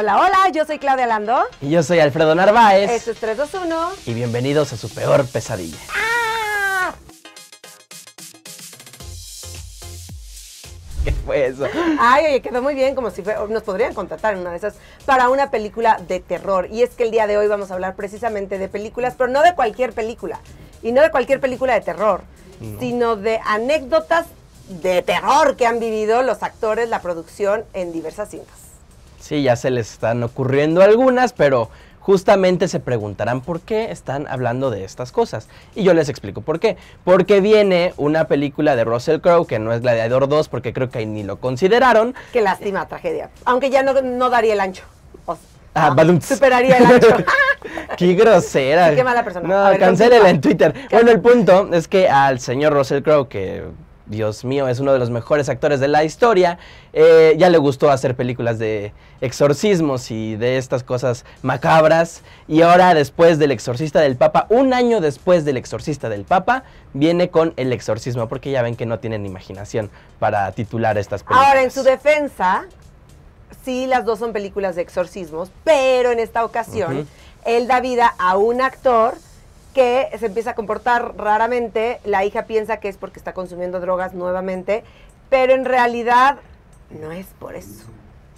Hola, hola, yo soy Claudia Lando. Y yo soy Alfredo Narváez. eso es 321. Y bienvenidos a su peor pesadilla. ¡Ah! ¿Qué fue eso? Ay, oye, quedó muy bien, como si nos podrían contratar una de esas para una película de terror. Y es que el día de hoy vamos a hablar precisamente de películas, pero no de cualquier película. Y no de cualquier película de terror, sino de anécdotas de terror que han vivido los actores, la producción en diversas cintas. Sí, ya se les están ocurriendo algunas, pero justamente se preguntarán por qué están hablando de estas cosas. Y yo les explico por qué. Porque viene una película de Russell Crowe, que no es Gladiador 2, porque creo que ahí ni lo consideraron. Qué lástima, tragedia. Aunque ya no, daría el ancho. ah, superaría el ancho. qué grosera. qué mala persona. No, en Twitter. Bueno, el punto es que al señor Russell Crowe, que Dios mío, es uno de los mejores actores de la historia. Eh, ya le gustó hacer películas de exorcismos y de estas cosas macabras. Y ahora, después del exorcista del Papa, un año después del exorcista del Papa, viene con el exorcismo, porque ya ven que no tienen imaginación para titular estas películas. Ahora, en su defensa, sí, las dos son películas de exorcismos, pero en esta ocasión, él da vida a un actor que se empieza a comportar raramente, la hija piensa que es porque está consumiendo drogas nuevamente, pero en realidad no es por eso.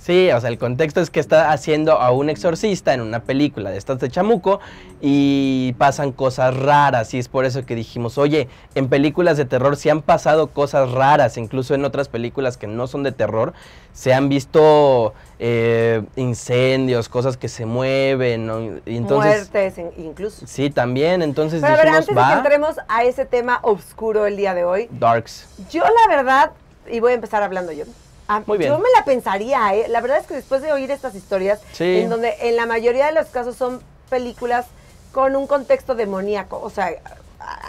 Sí, o sea, el contexto es que está haciendo a un exorcista en una película de estas de chamuco y pasan cosas raras y es por eso que dijimos, oye, en películas de terror se han pasado cosas raras, incluso en otras películas que no son de terror, se han visto eh, incendios, cosas que se mueven, entonces, muertes incluso. Sí, también, entonces... dijimos, a antes de que entremos a ese tema oscuro el día de hoy. Darks. Yo la verdad, y voy a empezar hablando yo. Ah, yo me la pensaría, ¿eh? La verdad es que después de oír estas historias, en donde en la mayoría de los casos son películas con un contexto demoníaco, o sea,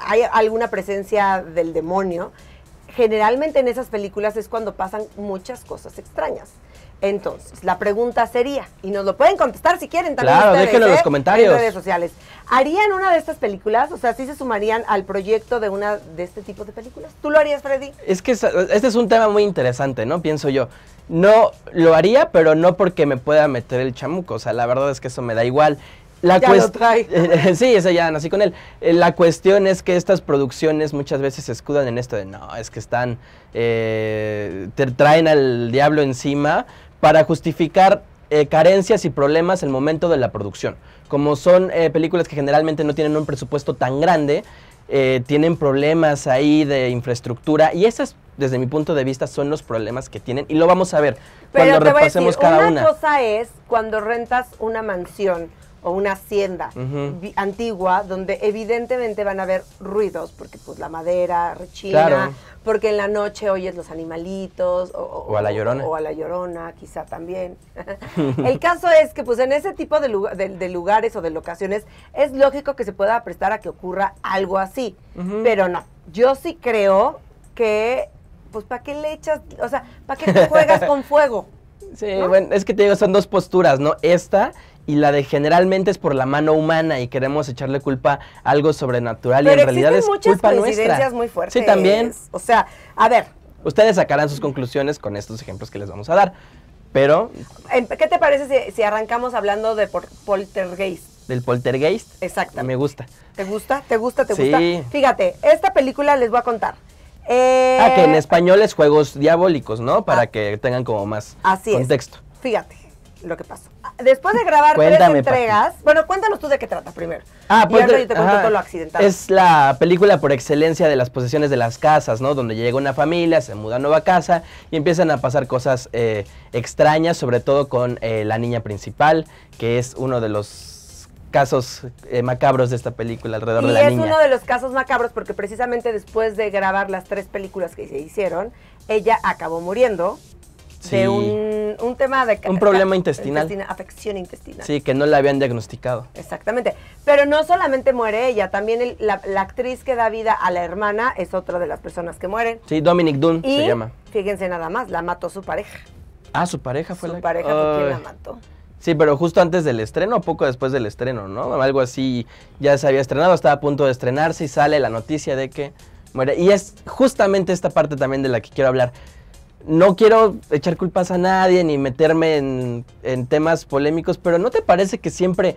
hay alguna presencia del demonio, generalmente en esas películas es cuando pasan muchas cosas extrañas. Entonces, la pregunta sería, y nos lo pueden contestar si quieren también. Claro, déjenlo en los ¿eh? comentarios. redes sociales. ¿Harían una de estas películas? O sea, ¿sí se sumarían al proyecto de una de este tipo de películas? ¿Tú lo harías, Freddy? Es que este es un tema muy interesante, ¿no? Pienso yo. No lo haría, pero no porque me pueda meter el chamuco. O sea, la verdad es que eso me da igual. La ya lo trae. sí, esa ya nací con él. Eh, la cuestión es que estas producciones muchas veces se escudan en esto de no, es que están. Eh, te traen al diablo encima, para justificar eh, carencias y problemas en el momento de la producción. Como son eh, películas que generalmente no tienen un presupuesto tan grande, eh, tienen problemas ahí de infraestructura y esas, desde mi punto de vista, son los problemas que tienen y lo vamos a ver cuando repasemos cada una. Una cosa es cuando rentas una mansión o una hacienda antigua donde evidentemente van a haber ruidos, porque pues la madera rechina, porque en la noche oyes los animalitos, o, a la llorona. quizá también. el caso es que pues en ese tipo de, lugares o de locaciones es lógico que se pueda prestar a que ocurra algo así, pero no, yo sí creo que pues para qué le echas, o sea, para qué te juegas con fuego. Sí, bueno, es que te digo, son dos posturas, ¿no? Esta y la de generalmente es por la mano humana y queremos echarle culpa a algo sobrenatural y en realidad es muchas culpa coincidencias nuestra. muy fuertes. Sí, también. O sea, a ver. Ustedes sacarán sus conclusiones con estos ejemplos que les vamos a dar. Pero. ¿Qué te parece si, arrancamos hablando de poltergeist? Del poltergeist. Exacto. Me gusta. ¿Te gusta? ¿Te gusta? ¿Te gusta? Fíjate, esta película les voy a contar. Eh, ah, que en español es juegos diabólicos, ¿no? Para ah. que tengan como más así contexto. Es. Fíjate lo que pasó. Ah, después de grabar tres entregas, bueno, cuéntanos tú de qué trata primero. Ah, pues. Ah, es la película por excelencia de las posesiones de las casas, ¿no? Donde llega una familia, se muda a nueva casa y empiezan a pasar cosas eh, extrañas, sobre todo con eh, la niña principal, que es uno de los casos eh, macabros de esta película alrededor de la niña. Y es uno de los casos macabros porque precisamente después de grabar las tres películas que se hicieron, ella acabó muriendo de un, tema de... Un problema intestinal. Afección intestinal. Sí, que no la habían diagnosticado. Exactamente. Pero no solamente muere ella, también la, actriz que da vida a la hermana es otra de las personas que mueren. Sí, Dominic Dunn se llama. Fíjense nada más, la mató su pareja. Ah, su pareja fue la... Su pareja fue quien la mató. Sí, pero justo antes del estreno poco después del estreno, ¿no? Algo así ya se había estrenado, estaba a punto de estrenarse y sale la noticia de que muere. Y es justamente esta parte también de la que quiero hablar no quiero echar culpas a nadie ni meterme en, temas polémicos, pero ¿no te parece que siempre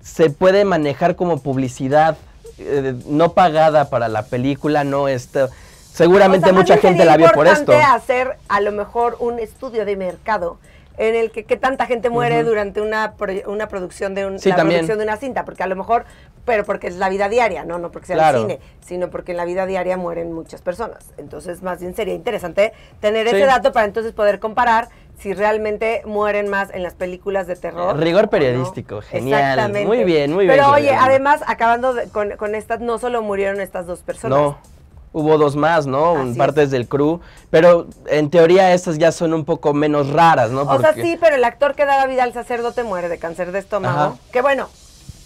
se puede manejar como publicidad eh, no pagada para la película? No esto. Seguramente mucha gente la vio por esto. importante hacer a lo mejor un estudio de mercado en el que, que tanta gente muere durante una, una producción de de una cinta, porque a lo mejor, pero porque es la vida diaria, no, no porque sea el cine, sino porque en la vida diaria mueren muchas personas. Entonces, más bien sería interesante tener ese dato para entonces poder comparar si realmente mueren más en las películas de terror. Eh, rigor periodístico, genial. Exactamente. Muy bien, muy bien. Pero oye, además, acabando con, con, estas, no solo murieron estas dos personas. No hubo dos más, ¿no? Partes del crew. Pero en teoría estas ya son un poco menos raras, ¿no? O sea, sí, pero el actor que daba vida al sacerdote muere de cáncer de estómago. Que bueno,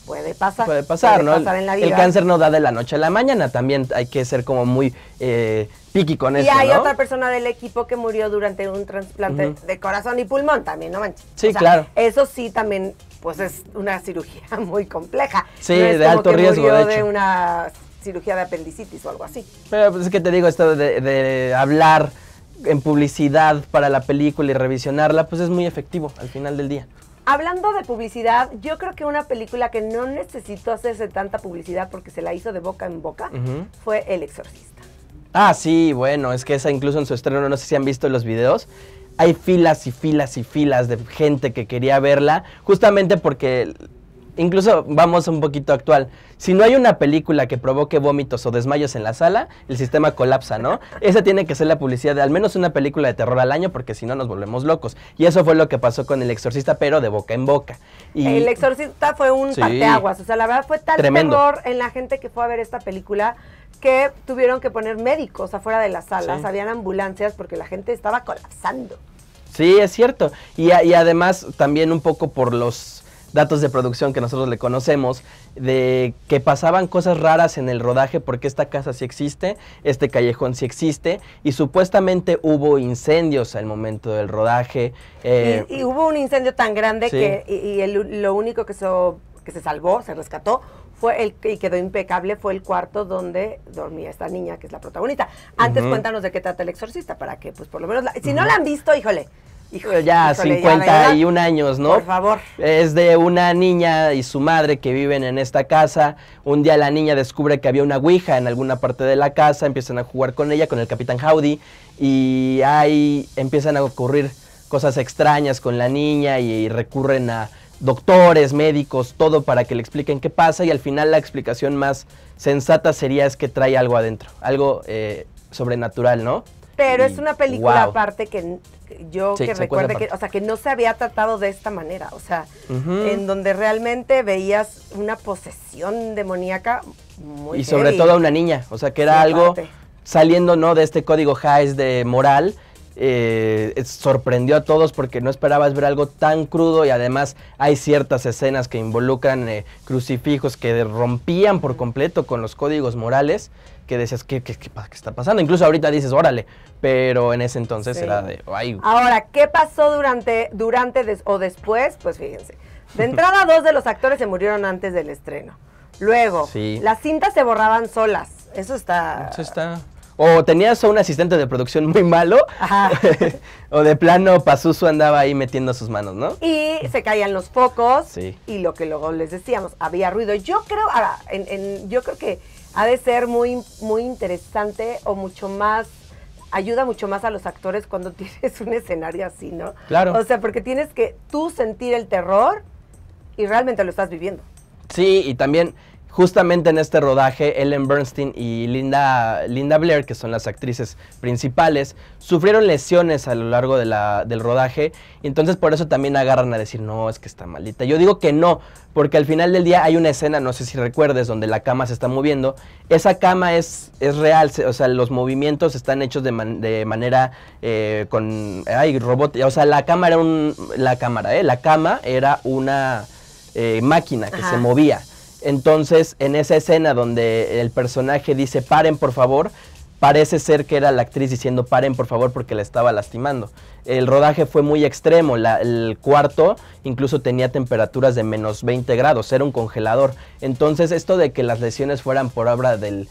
puede pasar. Puede pasar, puede ¿no? Pasar en la vida. El cáncer no da de la noche a la mañana, también hay que ser como muy eh, piqui con eso. Y hay otra persona del equipo que murió durante un trasplante de corazón y pulmón también, ¿no manches? Sí, claro. Eso sí también, pues es una cirugía muy compleja. Sí, de alto riesgo. de, de una cirugía de apendicitis o algo así. Pero pues es que te digo esto de, hablar en publicidad para la película y revisionarla, pues es muy efectivo al final del día. Hablando de publicidad, yo creo que una película que no necesitó hacerse tanta publicidad porque se la hizo de boca en boca fue El Exorcista. Ah, sí, bueno, es que esa incluso en su estreno, no sé si han visto los videos, hay filas y filas y filas de gente que quería verla, justamente porque incluso vamos un poquito actual. Si no hay una película que provoque vómitos o desmayos en la sala, el sistema colapsa, ¿no? Esa tiene que ser la publicidad de al menos una película de terror al año, porque si no nos volvemos locos. Y eso fue lo que pasó con El Exorcista, pero de boca en boca. Y... El Exorcista fue un sí, O sea, la verdad fue tal peor en la gente que fue a ver esta película que tuvieron que poner médicos afuera de las salas, habían ambulancias porque la gente estaba colapsando. Sí, es cierto. y además también un poco por los datos de producción que nosotros le conocemos, de que pasaban cosas raras en el rodaje porque esta casa sí existe, este callejón sí existe, y supuestamente hubo incendios al momento del rodaje. y, eh, hubo un incendio tan grande que y, el, lo único que, que se salvó, se rescató, fue el y quedó impecable fue el cuarto donde dormía esta niña que es la protagonista. Antes cuéntanos de qué trata el exorcista para que pues por lo menos si no la han visto, híjole, Híjole, ya 51 años, ¿no? Por favor. Es de una niña y su madre que viven en esta casa. Un día la niña descubre que había una ouija en alguna parte de la casa, empiezan a jugar con ella, con el capitán Howdy, y ahí empiezan a ocurrir cosas extrañas con la niña y, recurren a doctores, médicos, todo para que le expliquen qué pasa y al final la explicación más sensata sería es que trae algo adentro, algo eh, sobrenatural, ¿no? Pero es una película aparte que yo que recuerde que, o sea, que no se había tratado de esta manera, o sea, en donde realmente veías una posesión demoníaca muy Y sobre todo a una niña, o sea, que era algo saliendo no de este código highs e de moral, eh, sorprendió a todos porque no esperabas ver algo tan crudo y además hay ciertas escenas que involucran eh, crucifijos que rompían por completo con los códigos morales que decías, ¿qué, está pasando? Incluso ahorita dices, órale, pero en ese entonces era de, Ahora, ¿qué pasó durante, durante o después? Pues fíjense, de entrada dos de los actores se murieron antes del estreno. Luego, las cintas se borraban solas. Eso está. Eso está o tenías a un asistente de producción muy malo, o de plano Pazuzu andaba ahí metiendo sus manos, ¿no? Y se caían los focos, y lo que luego les decíamos, había ruido. Yo creo, ahora, en, yo creo que ha de ser muy, muy interesante o mucho más ayuda mucho más a los actores cuando tienes un escenario así, ¿no? Claro. O sea, porque tienes que tú sentir el terror y realmente lo estás viviendo. Sí, y también Justamente en este rodaje, Ellen Bernstein y Linda, Linda Blair, que son las actrices principales, sufrieron lesiones a lo largo del rodaje. entonces por eso también agarran a decir, no, es que está malita. Yo digo que no, porque al final del día hay una escena, no sé si recuerdes, donde la cama se está moviendo. Esa cama es, es real, o sea, los movimientos están hechos de, manera eh, con... Ay, robot. O sea, la cámara, la cámara, ¿eh? La cama era una eh, máquina que se movía. Entonces, en esa escena donde el personaje dice, paren por favor, parece ser que era la actriz diciendo, paren por favor, porque la estaba lastimando. El rodaje fue muy extremo, el cuarto incluso tenía temperaturas de menos 20 grados, era un congelador. Entonces, esto de que las lesiones fueran por obra del,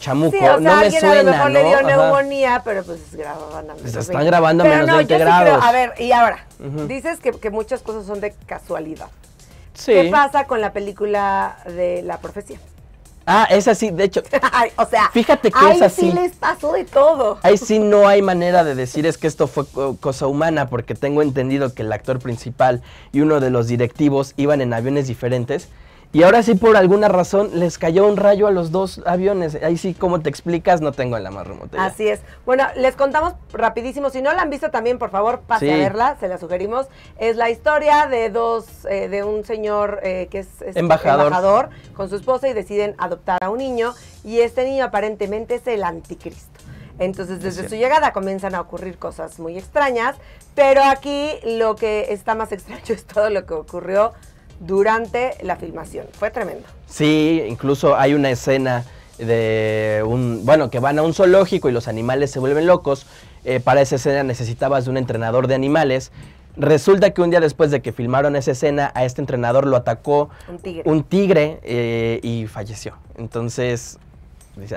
chamuco. no me suena, a neumonía, pero pues grababan a menos están grabando a menos 20 pues, grados. a ver, y ahora, dices que, muchas cosas son de casualidad. ¿Qué pasa con la película de la profecía? Ah, es así, de hecho. o sea, fíjate que es así. sí les pasó de todo. Ahí sí no hay manera de decir es que esto fue cosa humana, porque tengo entendido que el actor principal y uno de los directivos iban en aviones diferentes y ahora sí, por alguna razón, les cayó un rayo a los dos aviones. Ahí sí, como te explicas, no tengo en la más remota. Así es. Bueno, les contamos rapidísimo. Si no la han visto también, por favor, pase a verla, se la sugerimos. Es la historia de dos, eh, de un señor eh, que es, embajador con su esposa y deciden adoptar a un niño. Y este niño aparentemente es el anticristo. Entonces, desde su llegada comienzan a ocurrir cosas muy extrañas, pero aquí lo que está más extraño es todo lo que ocurrió durante la filmación. Fue tremendo. Sí, incluso hay una escena de un, bueno, que van a un zoológico y los animales se vuelven locos. Eh, para esa escena necesitabas de un entrenador de animales. Resulta que un día después de que filmaron esa escena, a este entrenador lo atacó un tigre, eh, y falleció. Entonces,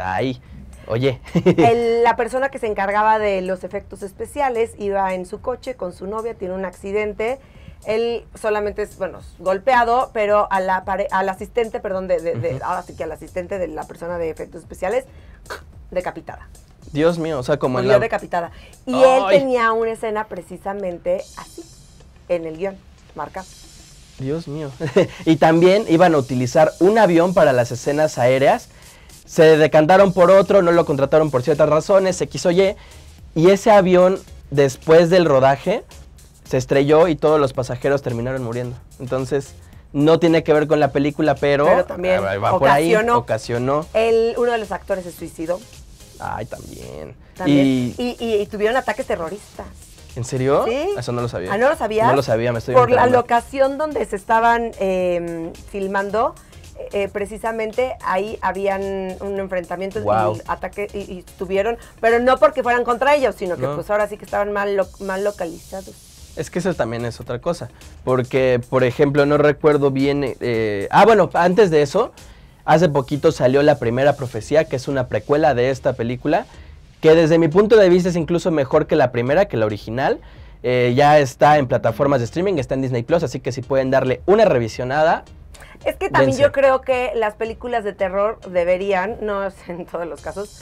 ahí, ay, oye. la persona que se encargaba de los efectos especiales iba en su coche con su novia, tiene un accidente él solamente es, bueno, golpeado, pero a la al asistente, perdón, de, ahora sí que al asistente de la persona de efectos especiales, decapitada. Dios mío, o sea, como en la... decapitada. Y él tenía una escena precisamente así, en el guión, marca. Dios mío. y también iban a utilizar un avión para las escenas aéreas. Se decantaron por otro, no lo contrataron por ciertas razones, X o Y. Y ese avión, después del rodaje, se estrelló y todos los pasajeros terminaron muriendo. Entonces, no tiene que ver con la película, pero, pero también por ahí, ocasionó. El, uno de los actores se suicidó. Ay, también. también. Y, tuvieron ataques terroristas. ¿En serio? Sí. Eso no lo sabía. Ah, no lo sabía. No lo sabía, me estoy Por la locación donde se estaban em, filmando, eh, eh, precisamente ahí habían un enfrentamiento y ataque y, tuvieron, pero no porque fueran contra ellos, sino que pues ahora sí que estaban mal, mal localizados. Es que eso también es otra cosa. Porque, por ejemplo, no recuerdo bien. Eh, ah, bueno, antes de eso, hace poquito salió La Primera Profecía, que es una precuela de esta película. Que desde mi punto de vista es incluso mejor que la primera, que la original. Eh, ya está en plataformas de streaming, está en Disney Plus, así que si pueden darle una revisionada. Es que también yo creo que las películas de terror deberían, no en todos los casos,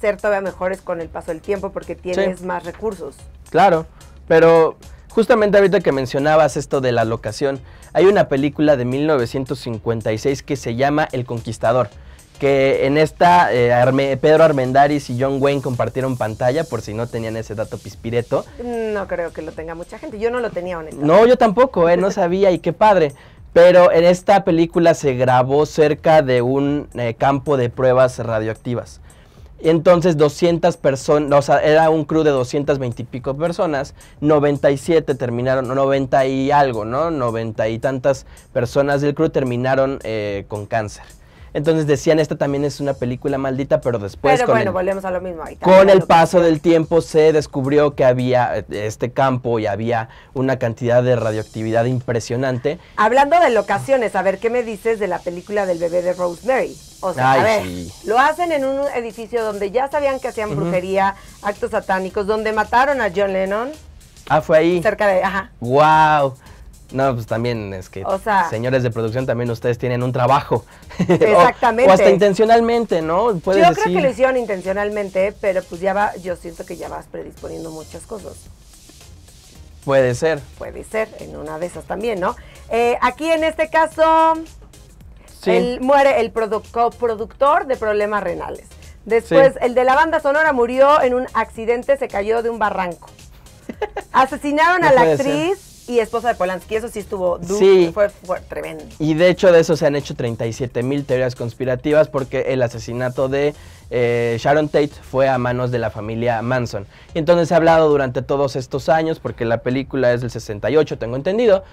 ser todavía mejores con el paso del tiempo porque tienes más recursos. Claro. Pero justamente ahorita que mencionabas esto de la locación, hay una película de 1956 que se llama El Conquistador que en esta eh, Pedro Armendaris y John Wayne compartieron pantalla, por si no tenían ese dato pispireto. No creo que lo tenga mucha gente, yo no lo tenía No, yo tampoco, eh, no sabía y qué padre. Pero en esta película se grabó cerca de un eh, campo de pruebas radioactivas. Entonces 200 personas, o sea, era un crew de 220 y pico personas, 97 terminaron, 90 y algo, ¿no? 90 y tantas personas del crew terminaron eh, con cáncer. Entonces decían, esta también es una película maldita, pero después... Pero con bueno, el, volvemos a lo mismo. con el paso del tiempo se descubrió que había eh, este campo y había una cantidad de radioactividad impresionante. Hablando de locaciones, a ver, ¿qué me dices de la película del bebé de Rosemary? O sea, a ver, lo hacen en un edificio donde ya sabían que hacían brujería, actos satánicos, donde mataron a John Lennon. Ah, fue ahí. Cerca de, ajá. Wow. No, pues también es que, señores de producción, también ustedes tienen un trabajo. Exactamente. o, hasta intencionalmente, ¿no? Puedes yo creo que lo hicieron intencionalmente, pero pues ya va, yo siento que ya vas predisponiendo muchas cosas. Puede ser. Puede ser, en una de esas también, ¿no? Eh, aquí en este caso, muere el coproductor productor de problemas renales. Después, el de la banda sonora murió en un accidente, se cayó de un barranco. Asesinaron a la actriz y esposa de Polanski. Eso sí estuvo duro, sí. Fue, tremendo. Y de hecho de eso se han hecho 37 mil teorías conspirativas porque el asesinato de eh, Sharon Tate fue a manos de la familia Manson. Y entonces se ha hablado durante todos estos años, porque la película es del 68, tengo entendido,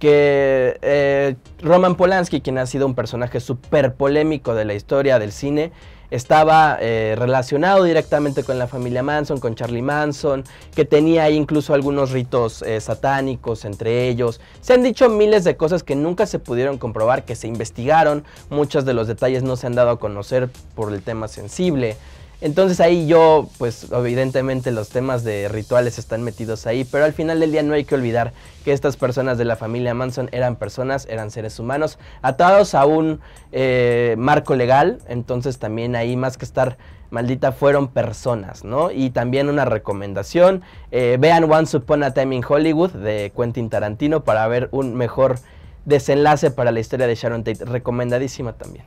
que eh, Roman Polanski, quien ha sido un personaje súper polémico de la historia del cine, estaba eh, relacionado directamente con la familia Manson, con Charlie Manson, que tenía incluso algunos ritos eh, satánicos entre ellos. Se han dicho miles de cosas que nunca se pudieron comprobar, que se investigaron, muchos de los detalles no se han dado a conocer por el tema sensible. Entonces ahí yo, pues evidentemente los temas de rituales están metidos ahí, pero al final del día no hay que olvidar que estas personas de la familia Manson eran personas, eran seres humanos, atados a un eh, marco legal, entonces también ahí más que estar maldita fueron personas, ¿no? Y también una recomendación, eh, vean One Upon a Time in Hollywood de Quentin Tarantino para ver un mejor desenlace para la historia de Sharon Tate, recomendadísima también.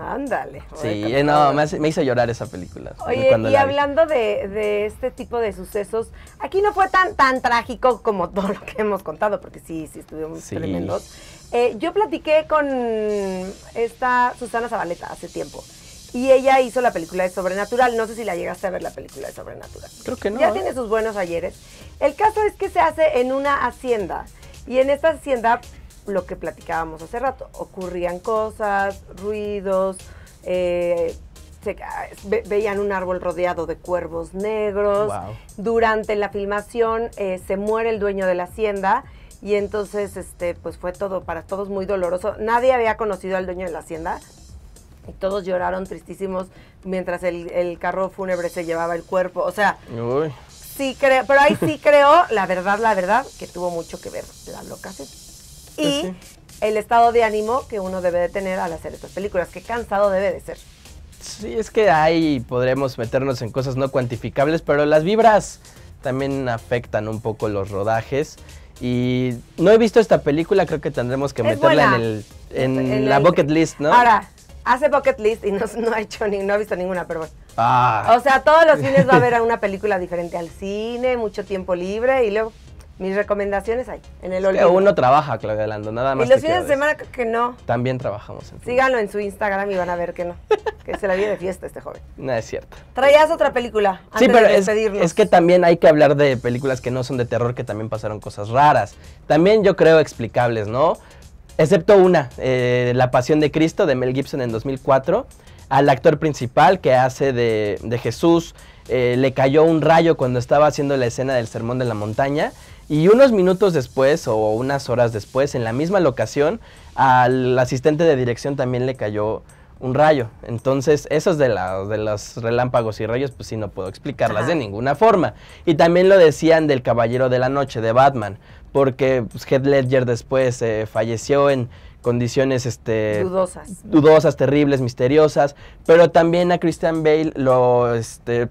Ándale. Sí, eh, no, me, me, hizo llorar esa película. Oye, y hablando de, de, este tipo de sucesos, aquí no fue tan, tan trágico como todo lo que hemos contado, porque sí, sí estuvimos muy tremendos. Eh, yo platiqué con esta Susana Zabaleta hace tiempo. Y ella hizo la película de Sobrenatural. No sé si la llegaste a ver la película de Sobrenatural. Creo que no. Ya ¿eh? tiene sus buenos ayeres. El caso es que se hace en una hacienda. Y en esta hacienda lo que platicábamos hace rato. Ocurrían cosas, ruidos, eh, ah, veían un árbol rodeado de cuervos negros. Durante la filmación eh, se muere el dueño de la hacienda y entonces este, pues fue todo para todos muy doloroso. Nadie había conocido al dueño de la hacienda. Y todos lloraron tristísimos mientras el, carro fúnebre se llevaba el cuerpo. O sea, sí creo, pero ahí sí creo, la verdad, la verdad, que tuvo mucho que ver la locación y el estado de ánimo que uno debe de tener al hacer estas películas, que cansado debe de ser. Sí, es que ahí podremos meternos en cosas no cuantificables, pero las vibras también afectan un poco los rodajes. Y no he visto esta película, creo que tendremos que meterla en, la bucket list, ¿no? Ahora, hace bucket list y no, ha hecho ni, no ha visto ninguna, pero bueno. Ah. O sea, todos los fines va a haber una película diferente al cine, mucho tiempo libre y luego mis recomendaciones hay, en el olvido. uno trabaja, Claudia Lando, nada más. Y los fines de semana que no. También trabajamos. En Síganlo en su Instagram y van a ver que no. que se la viene de fiesta este joven. No es cierto. Traías otra película. Antes sí, pero es, que también hay que hablar de películas que no son de terror, que también pasaron cosas raras. También yo creo explicables, ¿no? Excepto una, eh, La Pasión de Cristo de Mel Gibson en 2004. Al actor principal que hace de, de Jesús eh, le cayó un rayo cuando estaba haciendo la escena del Sermón de la Montaña. Y unos minutos después o unas horas después, en la misma locación, al asistente de dirección también le cayó un rayo. Entonces, esos de, de los relámpagos y rayos, pues sí, no puedo explicarlas de ninguna forma. Y también lo decían del Caballero de la Noche, de Batman, porque pues, Head Ledger después eh, falleció en condiciones este, dudosas. dudosas, terribles, misteriosas, pero también a Christian Bale lo... Este,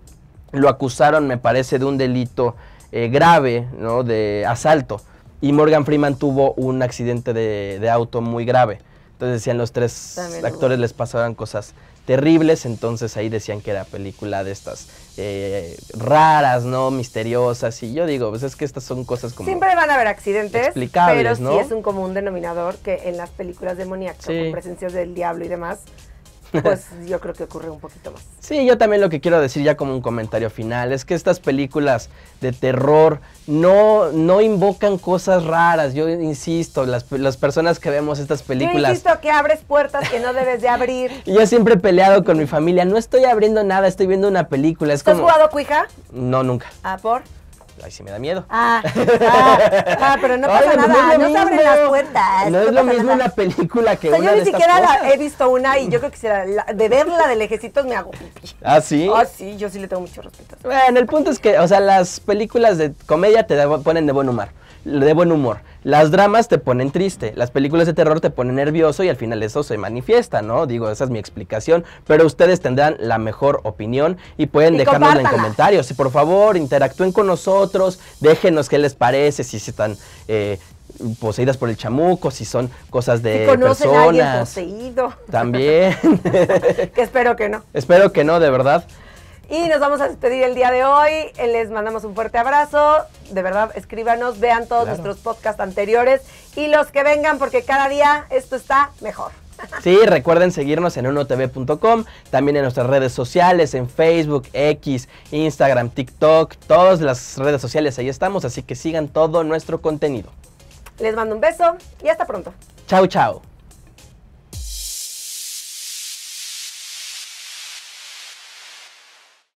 lo acusaron, me parece, de un delito eh, grave, ¿no? De asalto. Y Morgan Freeman tuvo un accidente de, de auto muy grave. Entonces decían los tres actores les pasaban cosas terribles, entonces ahí decían que era película de estas eh, raras, ¿no? Misteriosas. Y yo digo, pues es que estas son cosas como... Siempre van a haber accidentes, explicables, pero ¿no? sí es un común denominador que en las películas demoníacas, con presencias del diablo y demás, pues yo creo que ocurre un poquito más. Sí, yo también lo que quiero decir ya como un comentario final es que estas películas de terror no, no invocan cosas raras. Yo insisto, las, personas que vemos estas películas. insisto que abres puertas que no debes de abrir. yo siempre he peleado con mi familia. No estoy abriendo nada, estoy viendo una película. Es ¿Tú has jugado Cuija? No, nunca. a ¿Ah, por? ahí sí me da miedo. Ah, ah, ah pero no pasa nada, no, abren las puertas. No, es lo mismo una película que o sea, una Yo ni siquiera La he visto una y yo creo que si la, la, de verla de lejecitos me hago pipí. ¿Ah, sí? Ah, sí, yo sí le tengo mucho respeto. Bueno, el punto es que, o sea, las películas de comedia te ponen de buen humor de buen humor. Las dramas te ponen triste, las películas de terror te ponen nervioso y al final eso se manifiesta, ¿no? Digo, esa es mi explicación, pero ustedes tendrán la mejor opinión y pueden dejármelo en comentarios. Y por favor, interactúen con nosotros, déjenos qué les parece, si están... Eh, poseídas por el chamuco, si son cosas de si personas. poseído. También. que espero que no. Espero que no, de verdad. Y nos vamos a despedir el día de hoy. Les mandamos un fuerte abrazo. De verdad, escríbanos, vean todos nuestros podcasts anteriores y los que vengan, porque cada día esto está mejor. Sí, recuerden seguirnos en unotv.com, también en nuestras redes sociales, en Facebook, X, Instagram, TikTok, todas las redes sociales, ahí estamos, así que sigan todo nuestro contenido. Les mando un beso y hasta pronto. Chau, chau.